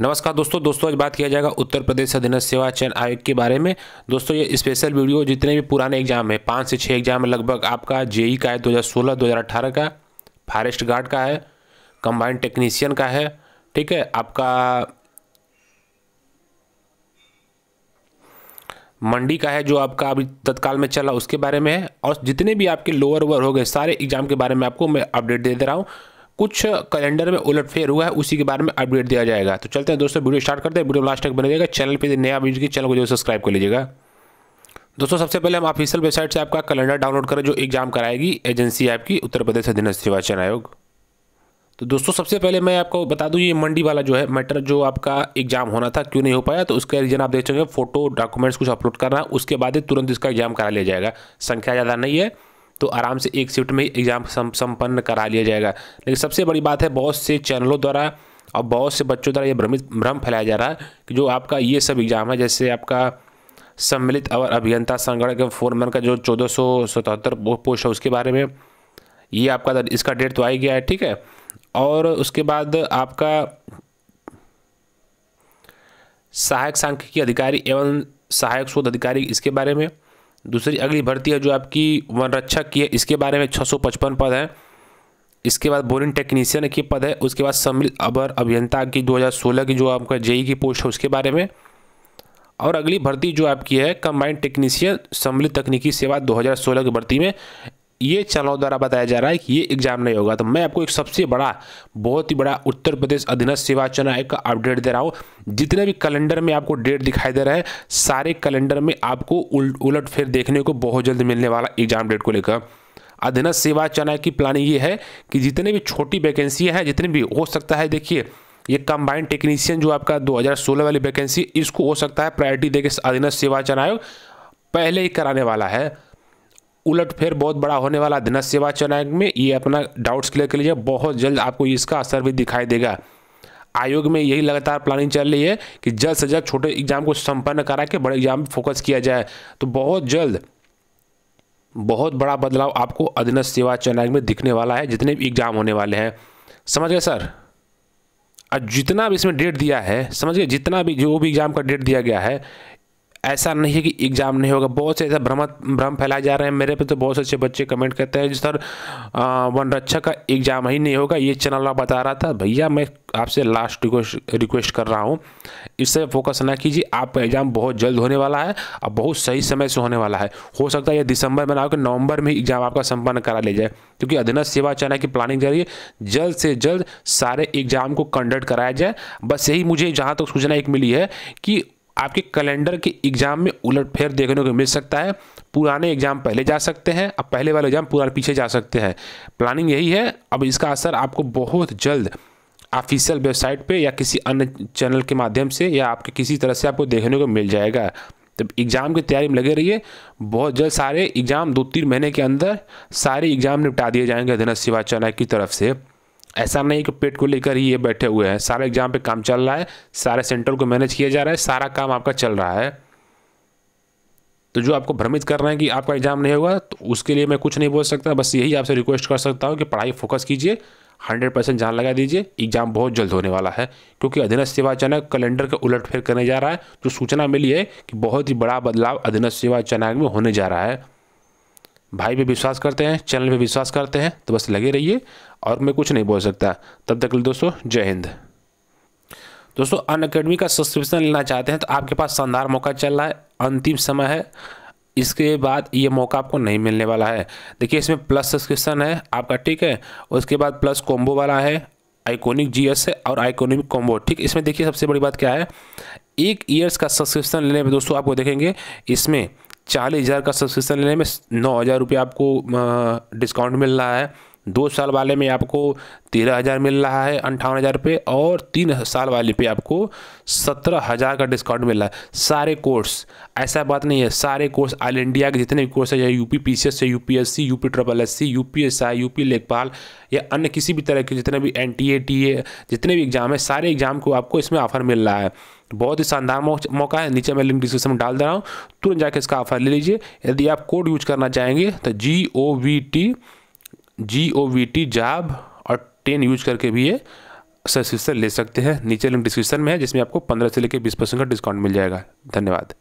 नमस्कार दोस्तों दोस्तों आज बात किया जाएगा उत्तर प्रदेश अधीनस्थ सेवा चयन आयोग के बारे में दोस्तों ये स्पेशल वीडियो जितने भी पुराने एग्जाम है पाँच से छः एग्जाम है लगभग आपका जेई का है 2016 2018 का फॉरेस्ट गार्ड का है कंबाइंड टेक्नीशियन का है ठीक है आपका मंडी का है जो आपका अभी तत्काल में चला उसके बारे में है और जितने भी आपके लोअर ओवर हो गए सारे एग्जाम के बारे में आपको मैं अपडेट दे दे रहा हूँ कुछ कैलेंडर में फेर हुआ है उसी के बारे में अपडेट दिया जाएगा तो चलते हैं दोस्तों वीडियो स्टार्ट करते हैं वीडियो लास्ट तक बने रहेगा चैनल पर नया वीडियो की चैनल को जो सब्सक्राइब कर लीजिएगा दोस्तों सबसे पहले हम ऑफिशियल वेबसाइट से आपका कैलेंडर डाउनलोड करें जो एग्जाम कराएगी एजेंसी आपकी उत्तर प्रदेश अधीन निर्वाचन आयोग तो दोस्तों सबसे पहले मैं आपको बता दूं ये मंडी वाला जो है मैटर जो आपका एग्जाम होना था क्यों नहीं हो पाया तो उसका रीजन आप देख सकते फोटो डॉक्यूमेंट्स कुछ अपलोड करना है उसके बाद ही तुरंत इसका एग्जाम करा लिया जाएगा संख्या ज़्यादा नहीं है तो आराम से एक शिफ्ट में एग्ज़ाम संपन्न करा लिया जाएगा लेकिन सबसे बड़ी बात है बहुत से चैनलों द्वारा और बहुत से बच्चों द्वारा ये भ्रमित भ्रम फैलाया जा रहा है कि जो आपका ये सब एग्ज़ाम है जैसे आपका सम्मिलित और अभियंता संगठन के फोरमैन का जो चौदह सौ सतहत्तर पोस्ट है उसके बारे में ये आपका इसका डेट तो आ ही गया है ठीक है और उसके बाद आपका सहायक सांख्यिकी अधिकारी एवं सहायक शोध अधिकारी इसके बारे में दूसरी अगली भर्ती है जो आपकी वन रक्षक की है इसके बारे में 655 पद हैं इसके बाद बोरिंग टेक्नीशियन की पद है उसके बाद सम्मिलित अबर अभियंता की 2016 की जो आपका जेई की पोस्ट है उसके बारे में और अगली भर्ती जो आपकी है कंबाइंड टेक्नीशियन सम्मिलित तकनीकी सेवा 2016 की भर्ती में ये चलाओ द्वारा बताया जा रहा है कि ये एग्जाम नहीं होगा तो मैं आपको एक सबसे बड़ा बहुत ही बड़ा उत्तर प्रदेश अधीनस्थ सेवा चुनाव आयोग का अपडेट दे रहा हूँ जितने भी कैलेंडर में आपको डेट दिखाई दे रहा है सारे कैलेंडर में आपको उल्ट उलट फेर देखने को बहुत जल्द मिलने वाला एग्जाम डेट को लेकर अधीनस्थ सेवा चुनाव की प्लानिंग ये है कि जितने भी छोटी वैकेंसी हैं जितने भी हो सकता है देखिए ये कंबाइंड टेक्नीशियन जो आपका 2016 वाली वैकेंसी इसको हो सकता है प्रायोरिटी देकर अधीनस्थ सेवा चुनाव आयोग पहले ही कराने वाला है उलट फेर बहुत बड़ा होने वाला धनस सेवा चयन में ये अपना डाउट्स क्लियर कर लीजिए बहुत जल्द आपको इसका असर भी दिखाई देगा आयोग में यही लगातार प्लानिंग चल रही है कि जल्द से जल्द छोटे एग्जाम को संपन्न करा के बड़े एग्जाम पर फोकस किया जाए तो बहुत जल्द बहुत बड़ा बदलाव आपको अधीनस्थ सेवा चयन में दिखने वाला है जितने भी एग्जाम होने वाले हैं समझ गए सर अब जितना भी इसमें डेट दिया है समझ गए जितना भी जो भी एग्ज़ाम का डेट दिया गया है ऐसा नहीं है कि एग्ज़ाम नहीं होगा बहुत से ऐसा भ्रम भ्रम फैलाए जा रहे हैं मेरे पे तो बहुत से अच्छे बच्चे कमेंट करते हैं सर वन रक्षा का एग्ज़ाम ही नहीं होगा ये चैनल वाला बता रहा था भैया मैं आपसे लास्ट रिक्वेस्ट रिक्वेस्ट कर रहा हूँ इससे फोकस ना कीजिए आपका एग्ज़ाम बहुत जल्द होने वाला है और बहुत सही समय से होने वाला है हो सकता है यह दिसंबर में ना होकर नवंबर में एग्ज़ाम आपका संपन्न करा ले जाए क्योंकि अधीनस्थ सेवा चैनल की प्लानिंग जा रही है जल्द से जल्द सारे एग्ज़ाम को कंडक्ट कराया जाए बस यही मुझे जहाँ तक तो सूचना एक मिली है कि आपके कैलेंडर के एग्ज़ाम में उलट फेर देखने को मिल सकता है पुराने एग्ज़ाम पहले जा सकते हैं अब पहले वाले एग्ज़ाम पुराने पीछे जा सकते हैं प्लानिंग यही है अब इसका असर आपको बहुत जल्द ऑफिशियल वेबसाइट पे या किसी अन्य चैनल के माध्यम से या आपके किसी तरह से आपको देखने को मिल जाएगा तब एग्ज़ाम की तैयारी में लगे रहिए बहुत जल्द सारे एग्ज़ाम दो तीन महीने के अंदर सारे एग्ज़ाम निपटा दिए जाएंगे धनस शिवाचार्य की तरफ से ऐसा नहीं कि पेट को लेकर ही ये बैठे हुए हैं सारे एग्जाम पे काम चल रहा है सारे सेंटर को मैनेज किया जा रहा है सारा काम आपका चल रहा है तो जो आपको भ्रमित कर रहे हैं कि आपका एग्जाम नहीं होगा तो उसके लिए मैं कुछ नहीं बोल सकता बस यही आपसे रिक्वेस्ट कर सकता हूँ कि पढ़ाई फोकस कीजिए हंड्रेड परसेंट जान लगा दीजिए एग्जाम बहुत जल्द होने वाला है क्योंकि अधीनस्थ चयन कैलेंडर का उलटफेर करने जा रहा है जो सूचना मिली है कि बहुत ही बड़ा बदलाव अधीनस्थ चयन में होने जा रहा है भाई भी विश्वास करते हैं चैनल भी विश्वास करते हैं तो बस लगे रहिए और मैं कुछ नहीं बोल सकता तब तक दोस्तों जय हिंद दोस्तों अन अकेडमी का सब्सक्रिप्शन लेना चाहते हैं तो आपके पास शानदार मौका चल रहा है अंतिम समय है इसके बाद ये मौका आपको नहीं मिलने वाला है देखिए इसमें प्लस सब्सक्रिप्शन है आपका ठीक है उसके बाद प्लस कॉम्बो वाला है आइकोनिक जीएस है और आइकोनिक कॉम्बो ठीक इसमें देखिए सबसे बड़ी बात क्या है एक ईयर्स का सब्सक्रिप्शन लेने पर दोस्तों आपको देखेंगे इसमें चालीस हज़ार का सब्सक्रिप्शन लेने में नौ हज़ार रुपये आपको डिस्काउंट मिल रहा है दो साल वाले में आपको तेरह हज़ार मिल रहा है अंठावन हज़ार पे और तीन साल वाले पे आपको सत्रह हज़ार का डिस्काउंट मिल रहा है सारे कोर्स ऐसा बात नहीं है सारे कोर्स ऑल इंडिया के जितने भी कोर्स है चाहे पी एस से U P triple S C U P S I U P लेखपाल या अन्य किसी भी तरह के जितने भी N T A T A जितने भी एग्जाम है सारे एग्जाम को आपको इसमें ऑफर मिल रहा है बहुत ही शानदार मौका है नीचे मैं लिंक डिस्क्रिप्शन में डाल दे रहा हूँ तुरंत जाकर इसका ऑफर ले लीजिए यदि आप कोड यूज करना चाहेंगे तो G O V T G O V T job और टेन यूज करके भी ये सब्सक्रिप्शन ले सकते हैं नीचे लिंक डिस्क्रिप्शन में है जिसमें आपको पंद्रह से लेकर बीस परसेंट का डिस्काउंट मिल जाएगा धन्यवाद